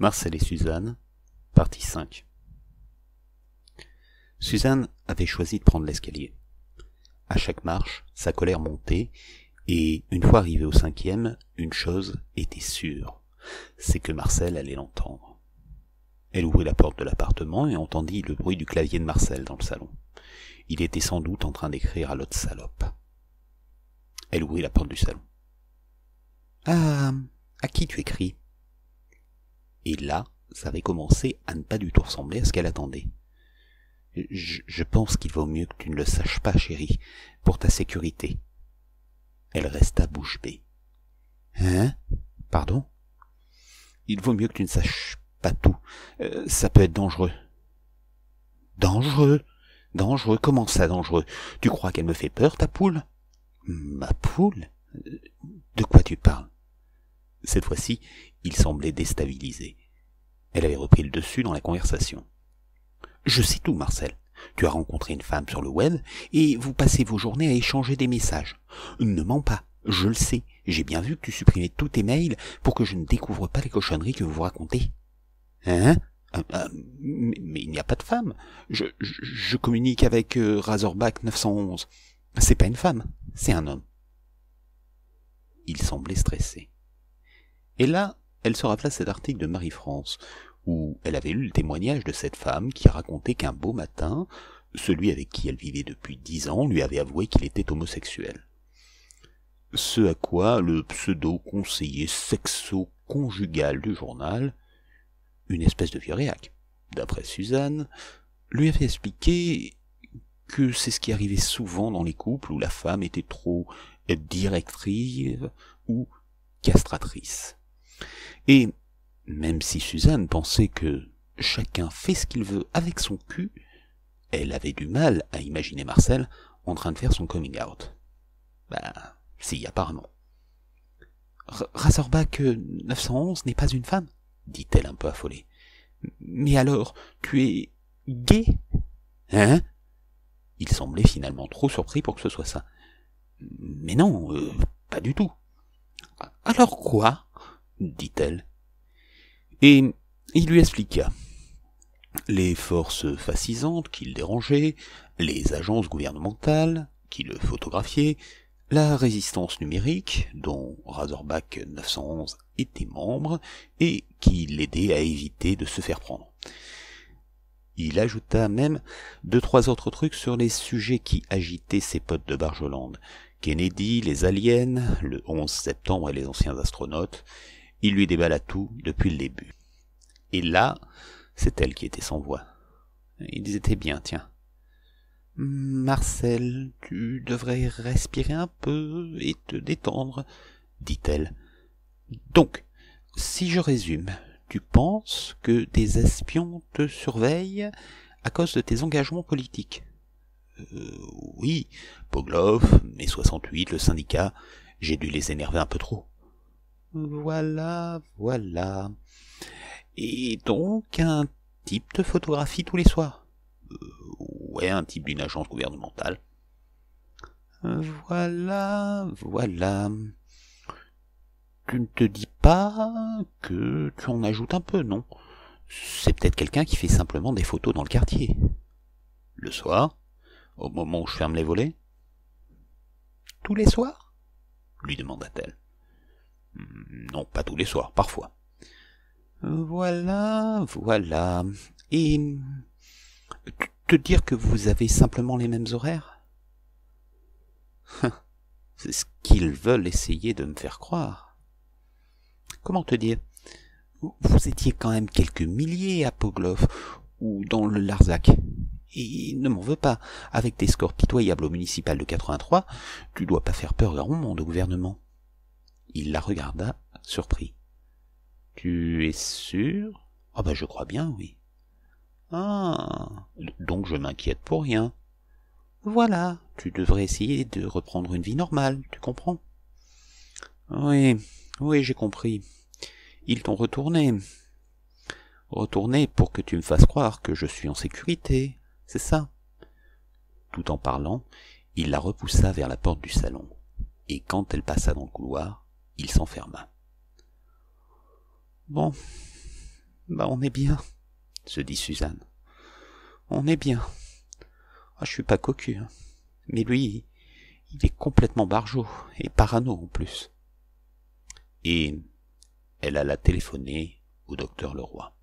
Marcel et Suzanne, partie 5. Suzanne avait choisi de prendre l'escalier. À chaque marche, sa colère montait, et une fois arrivée au cinquième, une chose était sûre, c'est que Marcel allait l'entendre. Elle ouvrit la porte de l'appartement et entendit le bruit du clavier de Marcel dans le salon. Il était sans doute en train d'écrire à l'autre salope. Elle ouvrit la porte du salon. Ah, à qui tu écris et là, ça avait commencé à ne pas du tout ressembler à ce qu'elle attendait. Je, pense qu'il vaut mieux que tu ne le saches pas, chérie, pour ta sécurité. Elle resta bouche bée. Hein Pardon Il vaut mieux que tu ne saches pas tout. Euh, ça peut être dangereux. Dangereux Dangereux Comment ça dangereux Tu crois qu'elle me fait peur, ta poule Ma poule euh, De quoi tu parles cette fois-ci, il semblait déstabilisé. Elle avait repris le dessus dans la conversation. Je sais tout, Marcel. Tu as rencontré une femme sur le web et vous passez vos journées à échanger des messages. Ne mens pas, je le sais. J'ai bien vu que tu supprimais tous tes mails pour que je ne découvre pas les cochonneries que vous racontez. Hein ah, ah, mais, il n'y a pas de femme. Je, je, communique avec euh, Razorback 911. C'est pas une femme, c'est un homme. Il semblait stressé. Et là, elle se rappela cet article de Marie-France, où elle avait lu le témoignage de cette femme qui racontait qu'un beau matin, celui avec qui elle vivait depuis dix ans lui avait avoué qu'il était homosexuel. Ce à quoi le pseudo-conseiller sexo-conjugal du journal, une espèce de vieux d'après Suzanne, lui avait expliqué que c'est ce qui arrivait souvent dans les couples où la femme était trop directrice ou castratrice. Et même si Suzanne pensait que chacun fait ce qu'il veut avec son cul, elle avait du mal à imaginer Marcel en train de faire son coming out. Ben, si, apparemment. Razorback 911 euh, n'est pas une femme, dit-elle un peu affolée. Mais alors, tu es gay Hein Il semblait finalement trop surpris pour que ce soit ça. Mais non, euh, pas du tout. Alors quoi dit-elle. Et il lui expliqua les forces fascisantes qui le dérangeaient, les agences gouvernementales qui le photographiaient, la résistance numérique dont Razorback 911 était membre et qui l'aidait à éviter de se faire prendre. Il ajouta même deux trois autres trucs sur les sujets qui agitaient ses potes de Barjolande, Kennedy, les aliens, le 11 septembre et les anciens astronautes, il lui déballa tout depuis le début. Et là, c'est elle qui était sans voix. Ils étaient eh bien, tiens. Marcel, tu devrais respirer un peu et te détendre, dit-elle. Donc, si je résume, tu penses que des espions te surveillent à cause de tes engagements politiques euh, Oui, Poglov, mes 68, le syndicat, j'ai dû les énerver un peu trop. Voilà, voilà. Et donc un type de photographie tous les soirs euh, Ouais, un type d'une agence gouvernementale. Euh, voilà, voilà. Tu ne te dis pas que tu en ajoutes un peu, non C'est peut-être quelqu'un qui fait simplement des photos dans le quartier. Le soir Au moment où je ferme les volets Tous les soirs lui demanda-t-elle. Non, pas tous les soirs, parfois. Voilà, voilà. Et te dire que vous avez simplement les mêmes horaires C'est ce qu'ils veulent essayer de me faire croire. Comment te dire Vous étiez quand même quelques milliers à Pogloff ou dans le Larzac. Et ne m'en veux pas, avec tes scores pitoyables au municipal de 83, tu dois pas faire peur à monde au gouvernement. Il la regarda, surpris. Tu es sûr Ah oh ben je crois bien, oui. Ah donc je m'inquiète pour rien. Voilà, tu devrais essayer de reprendre une vie normale, tu comprends Oui, oui, j'ai compris. Ils t'ont retourné. Retourné pour que tu me fasses croire que je suis en sécurité, c'est ça Tout en parlant, il la repoussa vers la porte du salon, et quand elle passa dans le couloir, il s'enferma. Bon, bah on est bien, se dit Suzanne. On est bien. Ah, je suis pas cocu, hein. mais lui, il est complètement barjot et parano en plus. Et elle alla téléphoner au docteur Leroy.